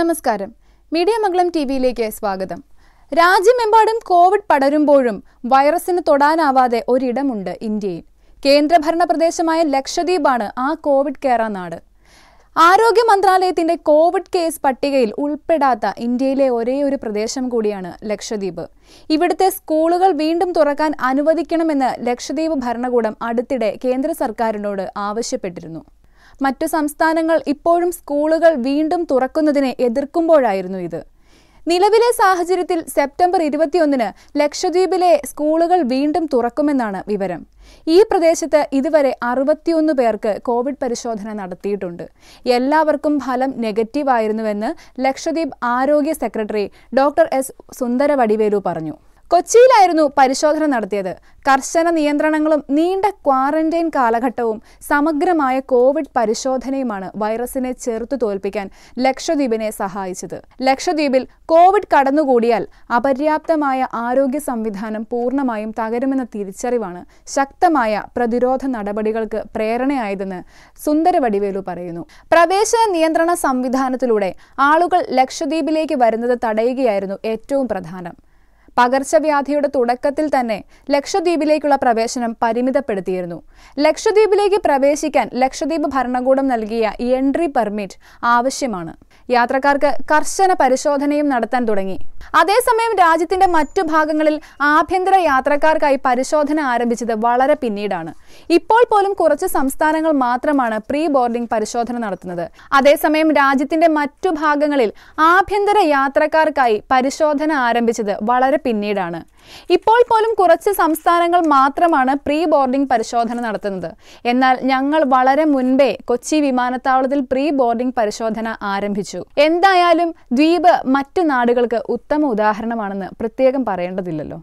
നമസ്കാരം മീഡിയ മംഗളം ടി വിയിലേക്ക് സ്വാഗതം രാജ്യമെമ്പാടും കോവിഡ് പടരുമ്പോഴും വൈറസിന് തൊടാനാവാതെ ഒരിടമുണ്ട് ഇന്ത്യയിൽ കേന്ദ്രഭരണ പ്രദേശമായ ലക്ഷദ്വീപാണ് ആ കോവിഡ് കേരള നാട് ആരോഗ്യ മന്ത്രാലയത്തിന്റെ കോവിഡ് കേസ് പട്ടികയിൽ ഉൾപ്പെടാത്ത ഇന്ത്യയിലെ ഒരേ ഒരു പ്രദേശം കൂടിയാണ് ലക്ഷദ്വീപ് ഇവിടുത്തെ സ്കൂളുകൾ വീണ്ടും തുറക്കാൻ അനുവദിക്കണമെന്ന് ലക്ഷദ്വീപ് ഭരണകൂടം അടുത്തിടെ കേന്ദ്ര സർക്കാരിനോട് ആവശ്യപ്പെട്ടിരുന്നു മറ്റു സംസ്ഥാനങ്ങൾ ഇപ്പോഴും സ്കൂളുകൾ വീണ്ടും തുറക്കുന്നതിനെ എതിർക്കുമ്പോഴായിരുന്നു ഇത് നിലവിലെ സാഹചര്യത്തിൽ സെപ്റ്റംബർ ഇരുപത്തിയൊന്നിന് ലക്ഷദ്വീപിലെ സ്കൂളുകൾ വീണ്ടും തുറക്കുമെന്നാണ് വിവരം ഈ പ്രദേശത്ത് ഇതുവരെ അറുപത്തിയൊന്ന് പേർക്ക് കോവിഡ് പരിശോധന നടത്തിയിട്ടുണ്ട് എല്ലാവർക്കും ഫലം നെഗറ്റീവായിരുന്നുവെന്ന് ലക്ഷദ്വീപ് ആരോഗ്യ സെക്രട്ടറി ഡോക്ടർ എസ് സുന്ദരവടിവേലു പറഞ്ഞു കൊച്ചിയിലായിരുന്നു പരിശോധന നടത്തിയത് കർശന നിയന്ത്രണങ്ങളും നീണ്ട ക്വാറന്റൈൻ കാലഘട്ടവും സമഗ്രമായ കോവിഡ് പരിശോധനയുമാണ് വൈറസിനെ ചെറുത്തു തോൽപ്പിക്കാൻ ലക്ഷദ്വീപിനെ സഹായിച്ചത് ലക്ഷദ്വീപിൽ കോവിഡ് കടന്നുകൂടിയാൽ അപര്യാപ്തമായ ആരോഗ്യ സംവിധാനം പൂർണ്ണമായും തകരുമെന്ന തിരിച്ചറിവാണ് ശക്തമായ പ്രതിരോധ നടപടികൾക്ക് പ്രേരണയായതെന്ന് സുന്ദരവടിവേലു പറയുന്നു പ്രവേശന നിയന്ത്രണ സംവിധാനത്തിലൂടെ ആളുകൾ ലക്ഷദ്വീപിലേക്ക് വരുന്നത് തടയുകയായിരുന്നു ഏറ്റവും പ്രധാനം പകർച്ചവ്യാധിയുടെ തുടക്കത്തിൽ തന്നെ ലക്ഷദ്വീപിലേക്കുള്ള പ്രവേശനം പരിമിതപ്പെടുത്തിയിരുന്നു ലക്ഷദ്വീപിലേക്ക് പ്രവേശിക്കാൻ ലക്ഷദ്വീപ് ഭരണകൂടം നൽകിയ എൻട്രി പെർമിറ്റ് ആവശ്യമാണ് യാത്രക്കാർക്ക് കർശന പരിശോധനയും നടത്താൻ തുടങ്ങി അതേസമയം രാജ്യത്തിന്റെ മറ്റു ഭാഗങ്ങളിൽ ആഭ്യന്തര യാത്രക്കാർക്കായി പരിശോധന ആരംഭിച്ചത് വളരെ പിന്നീടാണ് ഇപ്പോൾ പോലും കുറച്ച് സംസ്ഥാനങ്ങൾ മാത്രമാണ് പ്രീ ബോർഡിംഗ് പരിശോധന നടത്തുന്നത് അതേസമയം രാജ്യത്തിന്റെ മറ്റു ഭാഗങ്ങളിൽ ആഭ്യന്തര യാത്രക്കാർക്കായി പരിശോധന ആരംഭിച്ചത് വളരെ പിന്നീടാണ് ഇപ്പോൾ പോലും കുറച്ച് സംസ്ഥാനങ്ങൾ മാത്രമാണ് പ്രീ ബോർഡിംഗ് പരിശോധന നടത്തുന്നത് എന്നാൽ ഞങ്ങൾ വളരെ മുൻപേ കൊച്ചി വിമാനത്താവളത്തിൽ പ്രീ ബോർഡിംഗ് പരിശോധന ആരംഭിച്ചു എന്തായാലും ദ്വീപ് മറ്റു നാടുകൾക്ക് ഉത്തമ ഉദാഹരണമാണെന്ന് പ്രത്യേകം പറയേണ്ടതില്ലല്ലോ